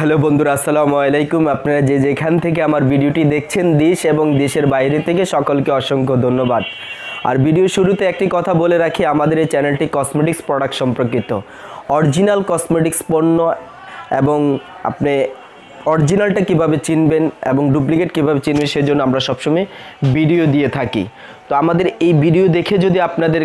hello বন্ধুরা আসসালামু আলাইকুম আপনারা যে যেখান থেকে আমার ভিডিওটি দেখছেন দেশ এবং দেশের বাইরে থেকে সকলকে অসংখ্য ধন্যবাদ আর ভিডিও শুরুতে একটি কথা বলে রাখি আমাদের এই চ্যানেলটি কসমেটিক্স প্রোডাক্ট সম্পর্কিত অরিজিনাল কসমেটিক্স পণ্য এবং আপনি অরিজিনালটা কিভাবে চিনবেন এবং ডুপ্লিকেট কিভাবে চিনবেন সেজন্য আমরা সবসময় ভিডিও দিয়ে থাকি তো আমাদের এই ভিডিও দেখে যদি আপনাদের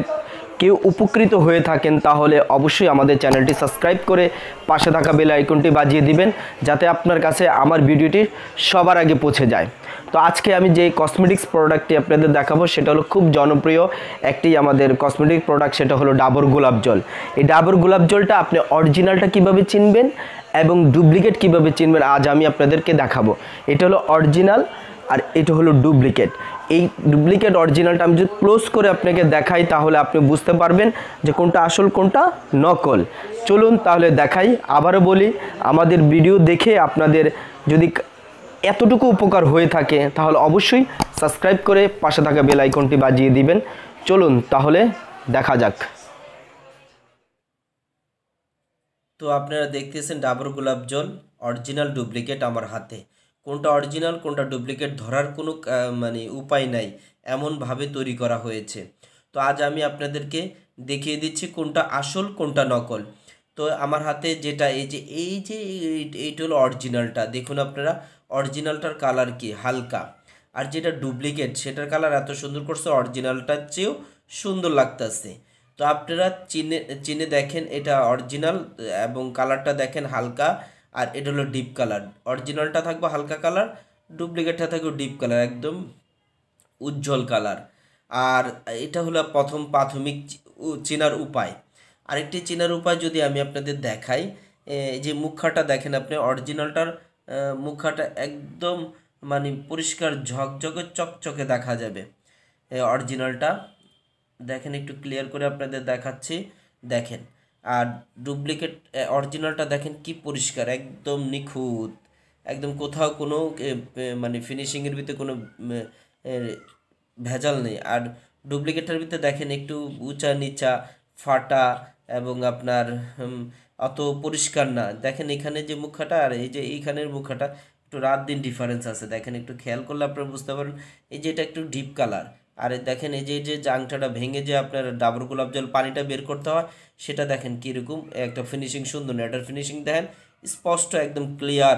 কেউ উপকৃত হয়ে থাকেন তাহলে অবশ্যই আমাদের চ্যানেলটি সাবস্ক্রাইব করে পাশে থাকা বেল আইকনটি বাজিয়ে দিবেন যাতে আপনার কাছে আমার ভিডিওটি সবার আগে পৌঁছে যায় তো আজকে আমি যে কসমেটিক্স প্রোডাক্টটি আপনাদের দেখাবো সেটা হলো খুব জনপ্রিয় একটি আমাদের কসমেটিক প্রোডাক্ট সেটা হলো ডাবর গোলাপ জল এই ডাবর গোলাপ জলটা আপনি অরিজিনালটা কিভাবে চিনবেন এবং ডুপ্লিকেট কিভাবে চিনবেন আজ আমি আপনাদেরকে দেখাবো এটা হলো অরিজিনাল আর এটা হলো ডুপ্লিকেট এই ডুপ্লিকেট অরিজিনালটা আমি যদি ক্লোজ করে আপনাকে দেখাই তাহলে আপনি বুঝতে পারবেন যে কোনটা আসল কোনটা নকল চলুন তাহলে দেখাই আবারও বলি আমাদের ভিডিও দেখে আপনাদের যদি এতটুকু উপকার হয়ে থাকে তাহলে অবশ্যই সাবস্ক্রাইব করে পাশে থাকা বেল আইকনটি বাজিয়ে দিবেন চলুন তাহলে দেখা যাক তো আপনারা দেখতেছেন ডাবর গোলাপ জল অরিজিনাল ডুপ্লিকেট আমার হাতে কোনটা অরিজিনাল কোনটা ডুপ্লিকেট ধরার কোনো মানে উপায় নাই এমনভাবে তৈরি করা হয়েছে তো আজ আমি আপনাদেরকে দেখিয়ে দিচ্ছি কোনটা আসল কোনটা নকল তো আমার হাতে যেটা এই যে এই যে এইটা হলো অরিজিনালটা দেখুন আপনারা অরিজিনালটার কালার কি হালকা আর যেটা ডুপ্লিকেট সেটার কালার এত সুন্দর করছে অরিজিনালটার চেয়েও সুন্দর লাগতেছে তো আপনারা চিনে চিনে দেখেন এটা অরিজিনাল এবং কালারটা দেখেন হালকা আর এটা হলো ডিপ কালার অরিজিনালটা থাকবে হালকা কালার ডুপ্লিকেটটা থাকবে ডিপ কালার একদম উজ্জ্বল কালার আর এটা হলো প্রথম প্রাথমিক চেনার উপায় আরেকটি চেনার উপায় যদি আমি আপনাদের দেখাই যে মুখাটা দেখেন আপনি অরিজিনালটার মুখাটা একদম মানে পরিষ্কার ঝকঝকে চকচকে দেখা যাবে অরিজিনালটা দেখেন একটু ক্লিয়ার করে আপনাদের দেখাচ্ছি দেখেন আর ডুপ্লিকেট অরিজিনালটা দেখেন কি পরিষ্কার একদম নিখুঁত একদম কোথাও কোনো মানে ফিনিশিংয়ের ভিতরে কোনো ভেজাল নেই আর ডুপ্লিকেটটার ভিতরে দেখেন একটু উঁচা নিচা ফাটা এবং আপনার অত পরিষ্কার না দেখেন এখানে যে মুখাটা আর এই যে এইখানের মুখাটা একটু রাত দিন ডিফারেন্স আছে দেখেন একটু খেয়াল করলে আপনারা বুঝতে পারেন এই যে এটা একটু ডিপ কালার আর দেখেন এই যে যে জাংটাটা ভেঙে যে আপনার ডাবর গোলাপ জল পানিটা বের করতে হয় সেটা দেখেন কীরকম একটা ফিনিশিং সুন্দর নেটার ফিনিশিং দেখেন স্পষ্ট একদম ক্লিয়ার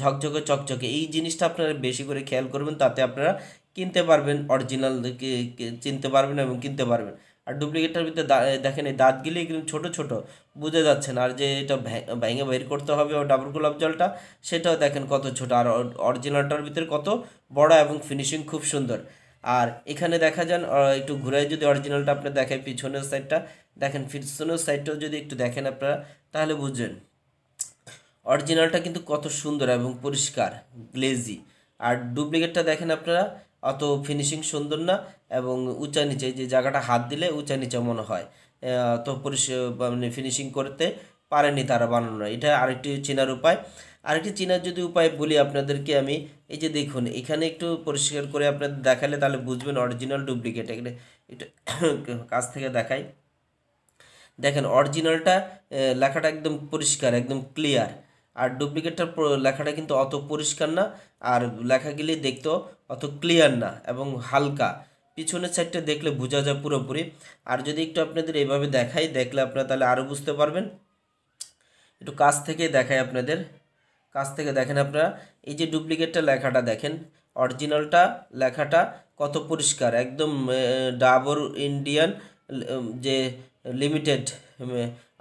ঝকঝকে চকচকে এই জিনিসটা আপনারা বেশি করে খেয়াল করবেন তাতে আপনারা কিনতে পারবেন অরিজিনাল চিনতে পারবেন এবং কিনতে পারবেন আর ডুপ্লিকেটটার ভিতরে দেখেন এই দাঁতগুলি কিন্তু ছোটো ছোটো বুঝে যাচ্ছেন আর যে এটা ভেঙে বের করতে হবে ও ডাবর গোলাপ জলটা সেটাও দেখেন কত ছোটো আর অরিজিনালটার ভিতরে কত বড় এবং ফিনিশিং খুব সুন্দর আর এখানে দেখা যান একটু ঘুরে যদি অরিজিনালটা আপনার দেখেন পিছনের সাইডটা দেখেন পিছনের সাইডটাও যদি একটু দেখেন আপনারা তাহলে বুঝবেন অরিজিনালটা কিন্তু কত সুন্দর এবং পরিষ্কার গ্লেজি আর ডুপ্লিকেটটা দেখেন আপনারা অত ফিনিশিং সুন্দর না এবং উঁচা নিচে যে জায়গাটা হাত দিলে উঁচা নিচে মনে হয় তো পরিষ্কার মানে ফিনিশিং করতে পারেনি তারা বানানো এটা আরেকটি চেনার উপায় আরেকটি চেনার যদি উপায় বলি আপনাদেরকে আমি এই যে দেখুন এখানে একটু পরিষ্কার করে আপনাদের দেখালে তাহলে বুঝবেন অরিজিনাল ডুপ্লিকেট এখানে একটু কাছ থেকে দেখাই দেখেন অরিজিনালটা লেখাটা একদম পরিষ্কার একদম ক্লিয়ার আর ডুপ্লিকেটটার লেখাটা কিন্তু অত পরিষ্কার না আর লেখা গেলে দেখতেও অত ক্লিয়ার না এবং হালকা পিছনের সাইডটা দেখলে বোঝা যায় পুরোপুরি আর যদি একটু আপনাদের এভাবে দেখাই দেখলে আপনারা তাহলে আরও বুঝতে পারবেন একটু কাছ থেকে দেখায় আপনাদের কাছ থেকে দেখেন আপনারা এই যে ডুপ্লিকেটটা লেখাটা দেখেন অরিজিনালটা লেখাটা কত পরিষ্কার একদম ডাবর ইন্ডিয়ান যে লিমিটেড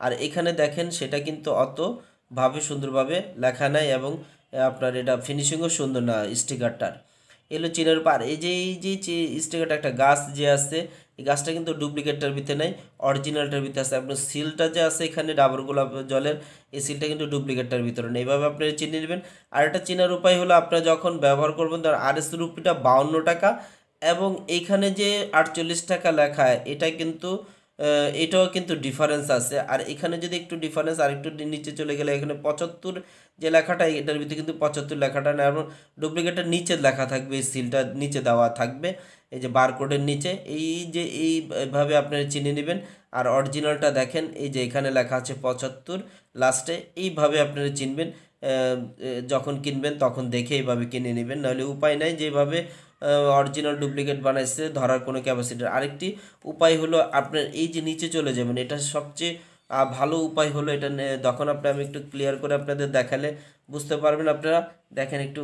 আর এখানে দেখেন সেটা কিন্তু অতভাবে সুন্দরভাবে লেখা নাই এবং আপনার এটা ফিনিশিংও সুন্দর না স্টিকারটার এলো চিনের পার এই যে এই যে স্টিকারটা একটা গাছ যে আছে এই গাছটা কিন্তু ডুপ্লিকেটটার ভিতরে নেই অরিজিনালটার ভিতরে আছে আপনার সিলটা যে আছে এখানে ডাবর গোলাপ জলের এই সিলটা কিন্তু ডুপ্লিকেটটার ভিতরে নেই এইভাবে আপনি চিনে নেবেন আর এটা চেনার উপায় হলো আপনারা যখন ব্যবহার করবেন তার আর এস রুপিটা বাউন্ন টাকা এবং এইখানে যে আটচল্লিশ টাকা লেখা এটা কিন্তু এটাও কিন্তু ডিফারেন্স আছে আর এখানে যদি একটু ডিফারেন্স আর একটু নিচে চলে গেলে এখানে পঁচাত্তর যে লেখাটা এটার ভিতরে কিন্তু পঁচাত্তর লেখাটা না এবং ডুপ্লিকেটের নিচে লেখা থাকবে এই সিলটা নিচে দেওয়া থাকবে এই যে বারকোডের নিচে এই যে এইভাবে আপনারা চিনে নেবেন আর অরিজিনালটা দেখেন এই যে এখানে লেখা আছে পঁচাত্তর লাস্টে এইভাবে আপনারা চিনবেন যখন কিনবেন তখন দেখে এইভাবে কিনে নেবেন নাহলে উপায় নাই যেভাবে অরিজিনাল ডুপ্লিকেট বানাইছে ধরার কোনো ক্যাপাসিটি আরেকটি উপায় হলো আপনার এই যে নিচে চলে যাবেন এটা সবচেয়ে ভালো উপায় হলো এটা তখন আপনি আমি একটু ক্লিয়ার করে আপনাদের দেখালে বুঝতে পারবেন আপনারা দেখেন একটু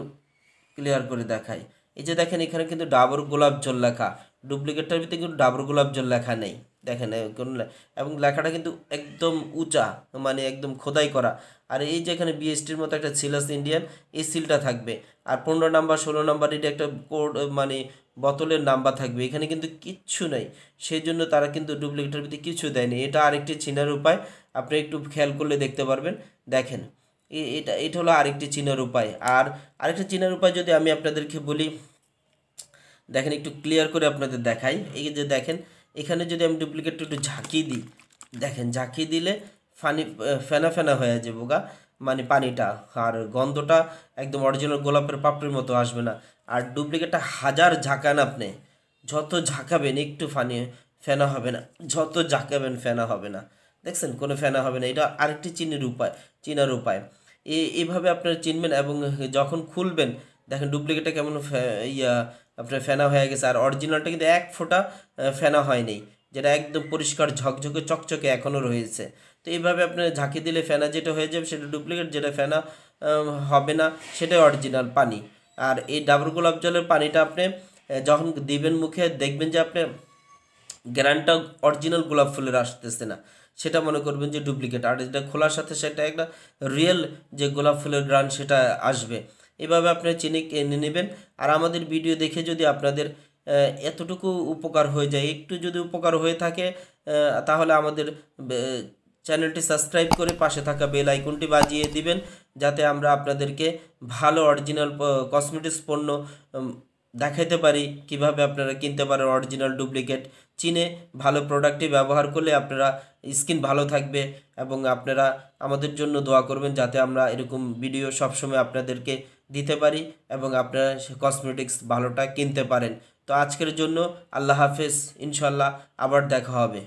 ক্লিয়ার করে দেখাই এই যে দেখেন এখানে কিন্তু ডাবর গোলাপ জল লেখা ডুপ্লিকেটটার ভিতরে কিন্তু ডাবর গোলাপ জল লেখা নেই দেখেন কোন এবং লেখাটা কিন্তু একদম উঁচা মানে একদম খোদাই করা আর এই যে এখানে বিএসটির মতো একটা সিল আছে ইন্ডিয়ান এই সিলটা থাকবে আর পনেরো নাম্বার ষোলো নাম্বার এটা একটা কোড মানে বোতলের নাম্বার থাকবে এখানে কিন্তু কিচ্ছু নাই সেই জন্য তারা কিন্তু ডুপ্লিকেটের ভিতরে কিছু দেয়নি এটা আরেকটি চিনার উপায় আপনি একটু খেয়াল করলে দেখতে পারবেন দেখেন এটা এটা হলো আরেকটি চিনার উপায় আর আরেকটি চিনার উপায় যদি আমি আপনাদেরকে বলি দেখেন একটু ক্লিয়ার করে আপনাদের দেখাই এই যে দেখেন এখানে যদি আমি ডুপ্লিকেটটা একটু ঝাঁকিয়ে দিই দেখেন ঝাঁকিয়ে দিলে ফানি ফেনা ফেনা হয়ে যাবো গা মানে পানিটা আর গন্ধটা একদম অরিজিনাল গোলাপের পাপড়ির মতো আসবে না আর ডুপ্লিকেটটা হাজার ঝাঁকান আপনি যত ঝাঁকাবেন একটু ফানি ফেনা হবে না যত ঝাঁকাবেন ফেনা হবে না দেখছেন কোনো ফেনা হবে না এটা আরেকটি চিনির উপায় চিনার উপায় এইভাবে আপনারা চিনবেন এবং যখন খুলবেন দেখেন ডুপ্লিকেটটা কেমন ইয়া আপনার ফেনা হয়ে গেছে আর অরিজিনালটা কিন্তু এক ফোঁটা ফেনা হয়নি যেটা একদম পরিষ্কার ঝকঝকে চকচকে এখনও রয়েছে তো এইভাবে আপনার ঝাঁকি দিলে ফেনা যেটা হয়ে যাবে সেটা ডুপ্লিকেট যেটা ফেনা হবে না সেটাই অরিজিনাল পানি আর এই ডাবর গোলাপ জলের পানিটা আপনি যখন দিবেন মুখে দেখবেন যে আপনি গ্যারান্টা অরিজিনাল গোলাপ ফুলের আসতেছে না সেটা মনে করবেন যে ডুপ্লিকেট আর এটা খোলার সাথে সেটা একটা রিয়েল যে গোলাপ ফুলের গ্রান সেটা আসবে এভাবে আপনারা চিনি এনে নেবেন আর আমাদের ভিডিও দেখে যদি আপনাদের এতটুকু উপকার হয়ে যায় একটু যদি উপকার হয়ে থাকে তাহলে আমাদের চ্যানেলটি সাবস্ক্রাইব করে পাশে থাকা বেল আইকনটি বাজিয়ে দিবেন যাতে আমরা আপনাদেরকে ভালো অরিজিনাল কসমেটিক্স পণ্য দেখাইতে পারি কিভাবে আপনারা কিনতে পারেন অরিজিনাল ডুপ্লিকেট চিনে ভালো প্রোডাক্টটি ব্যবহার করলে আপনারা স্কিন ভালো থাকবে এবং আপনারা আমাদের জন্য দোয়া করবেন যাতে আমরা এরকম ভিডিও সবসময় আপনাদেরকে দিতে পারি এবং আপনারা কসমেটিক্স ভালোটা কিনতে পারেন তো আজকের জন্য আল্লাহ হাফেজ ইনশাল্লাহ আবার দেখা হবে